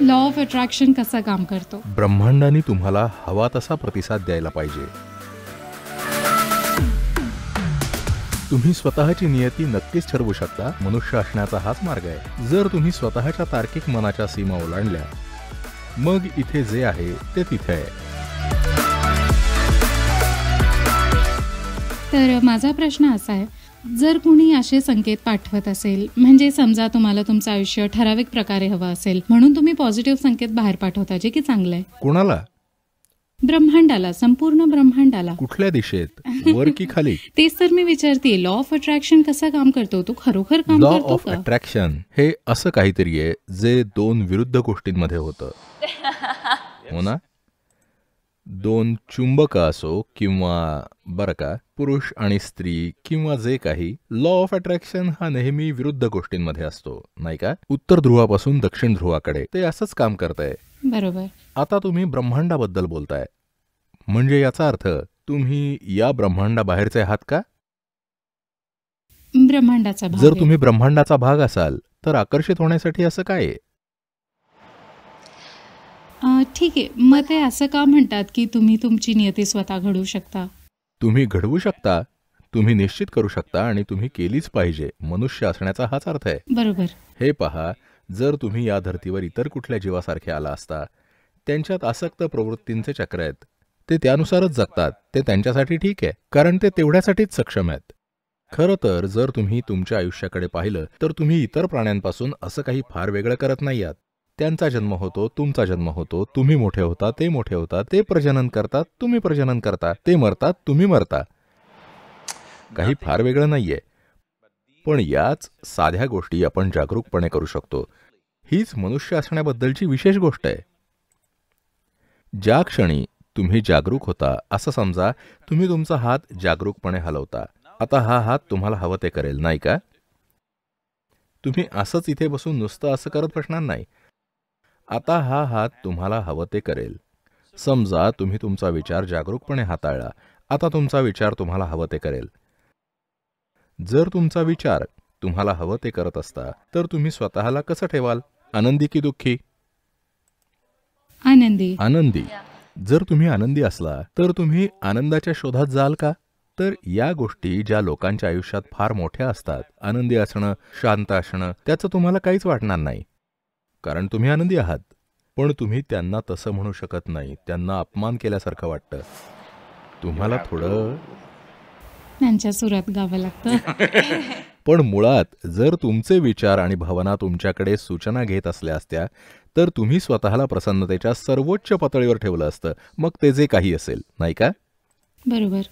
law of attraction कसा काम करतो ब्रह्मांडाने तुम्हाला हवा तसा प्रतिसाद द्यायला पाहिजे तुम्ही स्वतःची नियती नक्कीच ठरवू शकता मनुष्य असण्याचा हाच मार्ग आहे जर तुम्ही स्वतःच्या तार्किक मनाच्या सीमा ओलांडल्या मग इथे जे आहे ते तिथे आहे तर माझा प्रश्न असा आहे जर कुणी असे संकेत पाठवत असेल म्हणजे समजा तुम्हाला तुमचं आयुष्य ठराविक प्रकारे हवं असेल म्हणून तुम्ही पॉझिटिव्ह संकेत बाहेर पाठवता जे की चांगलं आहे कोणाला ब्रह्मांडाला संपूर्ण ब्रह्मांडाला कुठल्या दिशेत वर की खाली तेच तर मी विचारते लॉ ऑफ अट्रॅक्शन कसा काम करतो तू खरोखर काम लॉ ऑफ अट्रॅक्शन हे असं काहीतरी आहे जे दोन विरुद्ध गोष्टींमध्ये होतं हो ना दोन चुंबक असो किंवा बर का पुरुष आणि स्त्री किंवा जे काही लॉ ऑफ अट्रॅक्शन हा नेहमी विरुद्ध गोष्टींमध्ये असतो नाही का उत्तर ध्रुवापासून दक्षिण ध्रुवाकडे ते असंच काम करत आहे बरोबर आता तुम्ही ब्रह्मांडाबद्दल बोलताय म्हणजे याचा अर्थ तुम्ही या ब्रह्मांडाबाहेरचे आहात का ब्रह्मांडाचा जर तुम्ही ब्रह्मांडाचा भाग असाल तर आकर्षित होण्यासाठी असं काय ठीक आहे मग ते असं का म्हणतात की तुम्ही तुमची नियती स्वतः घडवू शकता तुम्ही घडवू शकता तुम्ही निश्चित करू शकता आणि तुम्ही केलीच पाहिजे मनुष्य असण्याचा हाच अर्थ आहे बरोबर हे पहा जर तुम्ही या धर्तीवर इतर कुठल्या जीवासारखे आला असता त्यांच्यात आसक्त प्रवृत्तींचे चक्र आहेत ते त्यानुसारच जगतात ते त्यांच्यासाठी ठीक आहे कारण ते तेवढ्यासाठीच सक्षम आहेत खरं तर जर तुम्ही तुमच्या आयुष्याकडे पाहिलं तर तुम्ही इतर प्राण्यांपासून असं काही फार वेगळं करत नाही आहात त्यांचा जन्म होतो तुमचा जन्म होतो तुम्ही मोठे होता ते मोठे होता ते प्रजनन करतात तुम्ही प्रजनन करता ते मरतात तुम्ही मरता काही फार वेगळं नाहीये पण याच साध्या गोष्टी आपण जागरूकपणे करू शकतो हीच मनुष्य असण्याबद्दलची विशेष गोष्ट आहे ज्या क्षणी तुम्ही जागरूक होता असं समजा तुम्ही तुमचा हात जागरूकपणे हलवता आता हा हात तुम्हाला हवं ते करेल नाही का तुम्ही असंच इथे बसून नुसतं असं करत बसणार नाही आता हा हात तुम्हाला हवं ते करेल समजा तुम्ही तुमचा विचार जागरूकपणे हाताळला आता तुमचा विचार तुम्हाला हवं ते करेल जर तुमचा विचार तुम्हाला हवं ते करत असता तर तुम्ही स्वतःला कसं ठेवाल आनंदी की दुःखी आनंदी आनंदी जर तुम्ही आनंदी असला तर तुम्ही आनंदाच्या शोधात जाल का तर या गोष्टी ज्या लोकांच्या आयुष्यात फार मोठ्या असतात आनंदी असणं शांत असणं त्याचं तुम्हाला काहीच वाटणार नाही कारण तुम्ही आनंदी आहात पण तुम्ही त्यांना तसं म्हणू शकत नाही त्यांना अपमान केल्यासारखं वाटतं तुम्हाला थोडं त्यांच्या सुरात गावं लागतं पण मुळात जर तुमचे विचार आणि भावना तुमच्याकडे सूचना घेत असल्या असत्या तर तुम्ही स्वतःला प्रसन्नतेच्या सर्वोच्च पातळीवर ठेवलं असतं मग ते जे काही असेल नाही का बरोबर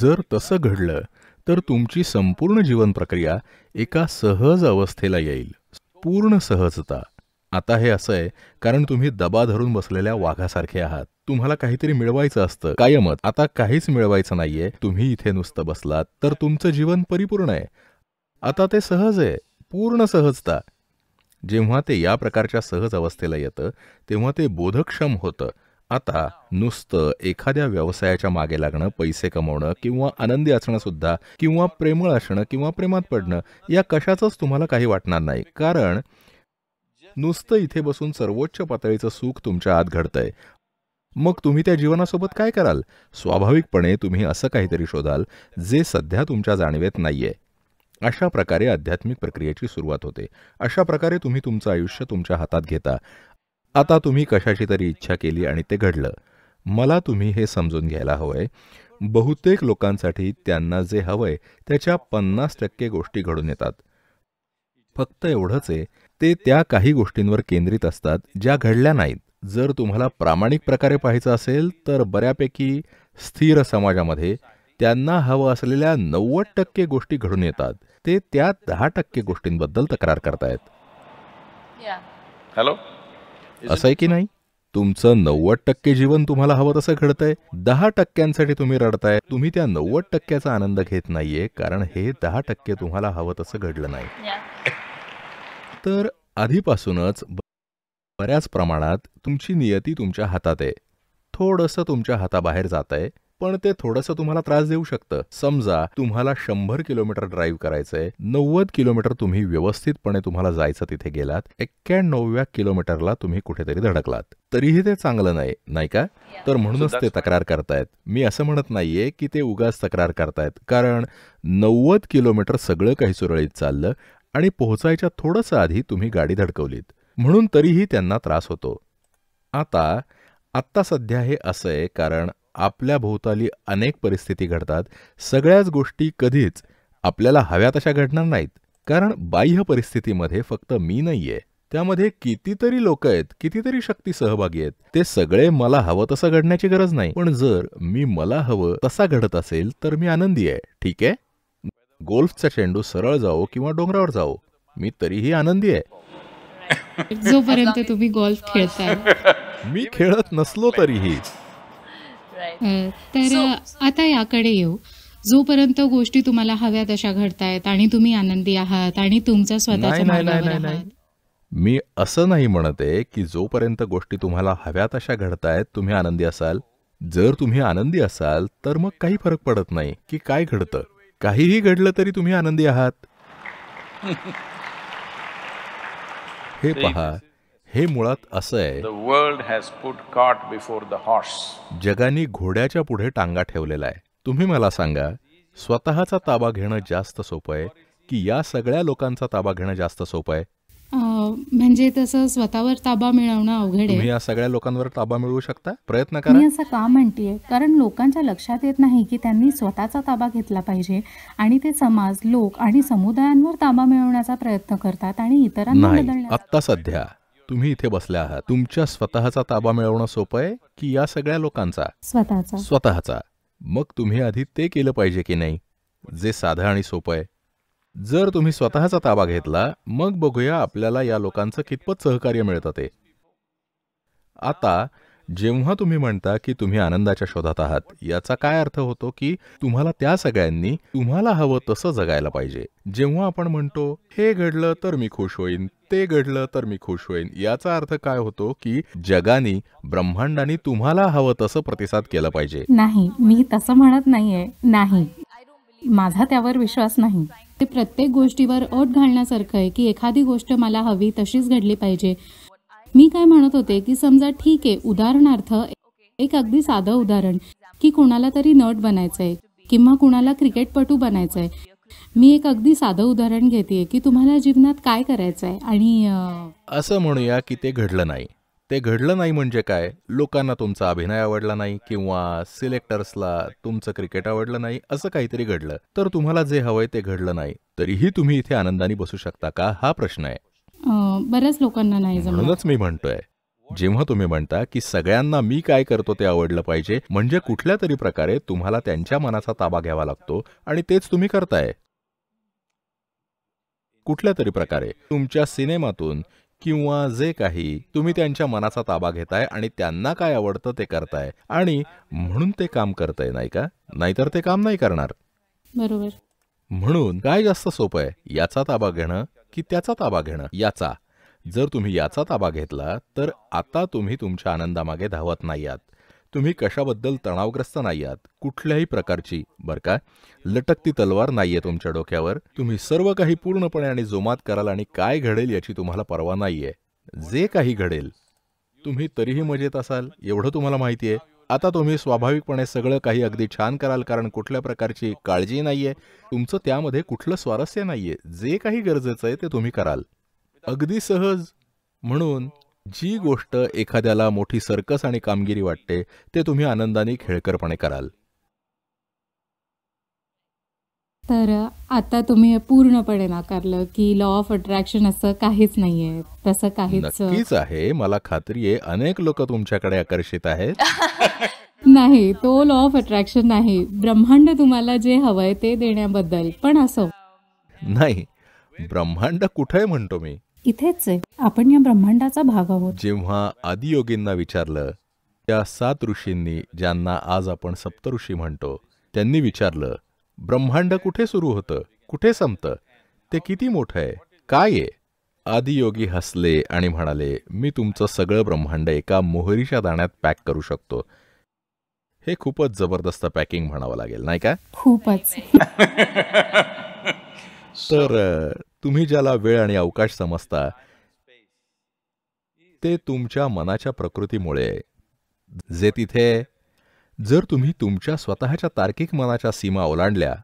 जर तसं घडलं तर तुमची संपूर्ण जीवन प्रक्रिया एका सहज अवस्थेला येईल पूर्ण सहजता आता हे असं आहे कारण तुम्ही दबा धरून बसलेल्या वाघासारखे आहात तुम्हाला काहीतरी मिळवायचं असतं कायमच आता काहीच मिळवायचं नाहीये तुम्ही इथे नुसतं बसलात तर तुमचं जीवन परिपूर्ण आहे आता ते सहज आहे पूर्ण सहजता जेव्हा ते या प्रकारच्या सहज अवस्थेला येतं तेव्हा ते बोधक्षम होतं आता नुसतं एखाद्या व्यवसायाच्या मागे लागणं पैसे कमवणं किंवा आनंदी असणं सुद्धा किंवा प्रेमळ असणं किंवा प्रेमात पडणं या कशाचंच तुम्हाला काही वाटणार नाही कारण नुसतं इथे बसून सर्वोच्च पातळीचं सुख तुमच्या आत घडतंय मग तुम्ही त्या जीवनासोबत काय कराल स्वाभाविकपणे तुम्ही असं काहीतरी शोधाल जे सध्या तुमच्या जाणवेत नाहीये अशा प्रकारे आध्यात्मिक प्रक्रियेची सुरुवात होते अशा प्रकारे तुम्ही तुमचं आयुष्य तुमच्या हातात घेता आता तुम्ही कशाची तरी इच्छा केली आणि ते घडलं मला तुम्ही हे समजून घ्यायला हवंय बहुतेक लोकांसाठी त्यांना जे हवंय त्याच्या पन्नास टक्के गोष्टी घडून येतात फक्त एवढंच आहे ते त्या काही गोष्टींवर केंद्रित असतात ज्या घडल्या नाहीत जर तुम्हाला प्रामाणिक प्रकारे पाहायचं असेल तर बऱ्यापैकी स्थिर समाजामध्ये त्यांना हवं असलेल्या नव्वद टक्के गोष्टी घडून येतात ते त्या दहा टक्के गोष्टींबद्दल तक्रार करतायत हॅलो असं आहे की नाही तुमचं नव्वद टक्के जीवन तुम्हाला हवं तसं घडतंय दहा टक्क्यांसाठी तुम्ही रडताय तुम्ही त्या नव्वद टक्क्याचा आनंद घेत नाहीये कारण हे दहा टक्के तुम्हाला हवं तसं घडलं नाही तर आधीपासूनच बऱ्याच प्रमाणात तुमची नियती तुमच्या हातात आहे थोडंसं तुमच्या हाताबाहेर जात आहे पण ते थोडंसं तुम्हाला त्रास देऊ शकतं समजा तुम्हाला शंभर किलोमीटर ड्राईव्ह करायचंय नव्वद किलोमीटर तुम्ही व्यवस्थितपणे तुम्हाला जायचं तिथे गेलात एक्क्याण्णव्या किलोमीटरला तुम्ही कुठेतरी धडकलात तरीही ते चांगलं नाही नाही का तर म्हणूनच ते तक्रार करतायत मी असं म्हणत नाहीये की ते उगाच तक्रार करतायत कारण नव्वद किलोमीटर सगळं काही सुरळीत चाललं आणि पोहोचायच्या थोडंसं आधी तुम्ही गाडी धडकवलीत म्हणून तरीही त्यांना त्रास होतो आता आत्ता सध्या हे असं आहे कारण आपल्या भोवताली अनेक परिस्थिती घडतात सगळ्याच गोष्टी कधीच आपल्याला हव्या तशा घडणार नाहीत कारण बाह्य परिस्थितीमध्ये फक्त मी नाहीये त्यामध्ये कितीतरी लोक आहेत कितीतरी शक्ती सहभागी आहेत ते सगळे मला हवं तसं घडण्याची गरज नाही पण जर मी मला हवं तसा घडत असेल तर मी आनंदी आहे ठीक आहे गोल्फचा चेंडू सरळ जाओ किंवा डोंगरावर जाओ मी तरीही आनंदी आहे जोपर्यंत तुम्ही गोल्फ खेळताय मी खेळत नसलो तरीही तर आता याकडे येऊ जोपर्यंत गोष्टी तुम्हाला हव्या तशा घडतायत आणि तुम्ही आनंदी आहात आणि तुमचा स्वतःचा मी असं नाही म्हणते की जोपर्यंत गोष्टी तुम्हाला हव्या तशा घडतायत तुम्ही आनंदी असाल जर तुम्ही आनंदी असाल तर मग काही फरक पडत नाही की काय घडतं काहीही घडलं तरी तुम्ही आनंदी आहात हे पहा हे मुळात असं आहे world has put cart before the horse जगानी घोड्याच्या पुढे टांगा ठेवलेला आहे तुम्ही मला सांगा स्वतःचा ताबा घेणं जास्त सोपं आहे की या सगळ्या लोकांचा ताबा घेणं जास्त सोपं आहे म्हणजे तसं स्वतःवर ताबा मिळवणं अवघड आहे या सगळ्या लोकांवर ताबा मिळवू शकता प्रयत्न करा मी असं का म्हणतेय कारण लोकांच्या लक्षात येत नाही की त्यांनी स्वतःचा ताबा घेतला पाहिजे आणि ते समाज लोक आणि समुदायांवर ताबा मिळवण्याचा प्रयत्न करतात आणि इतरांना आता सध्या तुम्ही इथे बसल्या आहात तुमच्या स्वतःचा ताबा मिळवणं सोपं आहे की या सगळ्या लोकांचा स्वतःचा स्वतःचा मग तुम्ही आधी ते केलं पाहिजे की नाही जे साधं आणि सोपं आहे जर तुम्ही स्वतःचा ताबा घेतला मग बघूया आपल्याला या लोकांचं कितपत सहकार्य मिळत ते आता जेव्हा तुम्ही म्हणता की तुम्ही आनंदाच्या शोधात आहात याचा काय अर्थ होतो की तुम्हाला त्या सगळ्यांनी तुम्हाला हवं तसं जगायला पाहिजे जेव्हा आपण म्हणतो हे घडलं तर मी खुश होईन ते घडलं तर मी खुश होईन याचा अर्थ काय होतो की जगानी ब्रह्मांडाने तुम्हाला हवं तसं प्रतिसाद केला पाहिजे नाही मी तसं म्हणत नाहीये नाही माझा त्यावर विश्वास नाही ते प्रत्येक गोष्टीवर ओट घालण्यासारखं आहे की एखादी गोष्ट मला हवी तशीच घडली पाहिजे मी काय म्हणत होते की समजा ठीक आहे उदाहरणार्थ एक अगदी साधं उदाहरण की कोणाला तरी नट बनायचं आहे किंवा कुणाला क्रिकेटपटू बनायचं आहे मी एक अगदी साधं उदाहरण घेते की तुम्हाला जीवनात काय करायचं आहे आणि असं म्हणूया की ते घडलं नाही ते घडलं नाही म्हणजे काय लोकांना तुमचा अभिनय आवडला नाही किंवा सिलेक्टर्सला तुमचं क्रिकेट आवडलं नाही असं काहीतरी घडलं तर तुम्हाला जे हवंय ते घडलं नाही तरीही तुम्ही इथे आनंदाने बसू शकता का हा प्रश्न आहे बऱ्याच लोकांना नाही म्हणूनच मी म्हणतोय जेव्हा तुम्ही म्हणता की सगळ्यांना मी काय करतो ते आवडलं पाहिजे म्हणजे कुठल्या तरी प्रकारे तुम्हाला त्यांच्या मनाचा ताबा घ्यावा लागतो आणि तेच तुम्ही करताय कुठल्या तरी प्रकारे तुमच्या सिनेमातून किंवा जे काही तुम्ही त्यांच्या मनाचा ताबा घेताय आणि त्यांना काय आवडतं ते करताय आणि म्हणून ते काम करताय नाही का नाहीतर ते काम नाही करणार बरोबर म्हणून काय जास्त सोपं आहे याचा ताबा घेणं की त्याचा ताबा घेणं याचा जर तुम्ही याचा ताबा घेतला तर आता तुम्ही तुमच्या आनंदामागे धावत नाही आहात तुम्ही कशाबद्दल तणावग्रस्त नाही आहात कुठल्याही प्रकारची बरं का लटकती तलवार नाहीये तुमच्या डोक्यावर तुम्ही सर्व काही पूर्णपणे आणि जोमात कराल आणि काय घडेल याची तुम्हाला परवा नाहीये जे काही घडेल तुम्ही तरीही मजेत असाल एवढं तुम्हाला माहिती आहे आता तुम्ही स्वाभाविकपणे सगळं काही अगदी छान कराल कारण कुठल्या प्रकारची काळजी नाहीये तुमचं त्यामध्ये कुठलं स्वारस्य नाहीये जे काही गरजेचं आहे ते तुम्ही कराल अगदी सहज म्हणून जी गोष्ट एखाद्याला मोठी सर्कस आणि कामगिरी वाटते ते तुम्ही आनंदाने खेळकरपणे कराल तर आता तुम्ही पूर्णपणे नाकारलं की लॉ ऑफ अट्रॅक्शन असं काहीच नाहीये तसं काहीच आहे मला खात्री आहे अनेक लोक तुमच्याकडे आकर्षित आहेत नाही तो लॉ ऑफ अट्रॅक्शन नाही ब्रह्मांड तुम्हाला जे हवंय ते देण्याबद्दल पण असो नाही ब्रह्मांड कुठे म्हणतो मी इथेच आहे आपण या ब्रह्मांडाचा भाग आहोत जेव्हा आदियोगींना विचारलं त्या सात ऋषींनी ज्यांना आज आपण सप्तऋषी म्हणतो त्यांनी विचारलं ब्रह्मांड कुठे सुरू होतं कुठे संपतं ते किती मोठं आहे काय आहे आदियोगी हसले आणि म्हणाले मी तुमचं सगळं ब्रह्मांड एका मोहरीच्या दाण्यात पॅक करू शकतो हे खूपच जबरदस्त पॅकिंग म्हणावं लागेल नाही का खूपच तर तुम्ही ज्याला वेळ आणि अवकाश समजता ते तुमच्या मनाच्या प्रकृतीमुळे जे तिथे जर तुम्ही तुमच्या स्वतःच्या तार्किक मनाच्या सीमा ओलांडल्या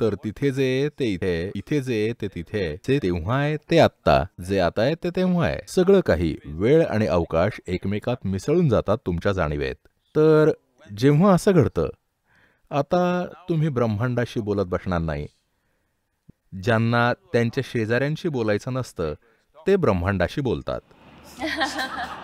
तर तिथे जे ते इथे इथे जे ते तिथे जे तेव्हा आहे ते आत्ता जे आता आहे ते तेव्हा आहे सगळं काही वेळ आणि अवकाश एकमेकात मिसळून जातात तुमच्या जाणीवेत तर जेव्हा असं घडतं आता तुम्ही ब्रह्मांडाशी बोलत बसणार नाही ज्यांना त्यांच्या शेजाऱ्यांशी बोलायचं नसतं ते ब्रह्मांडाशी बोलतात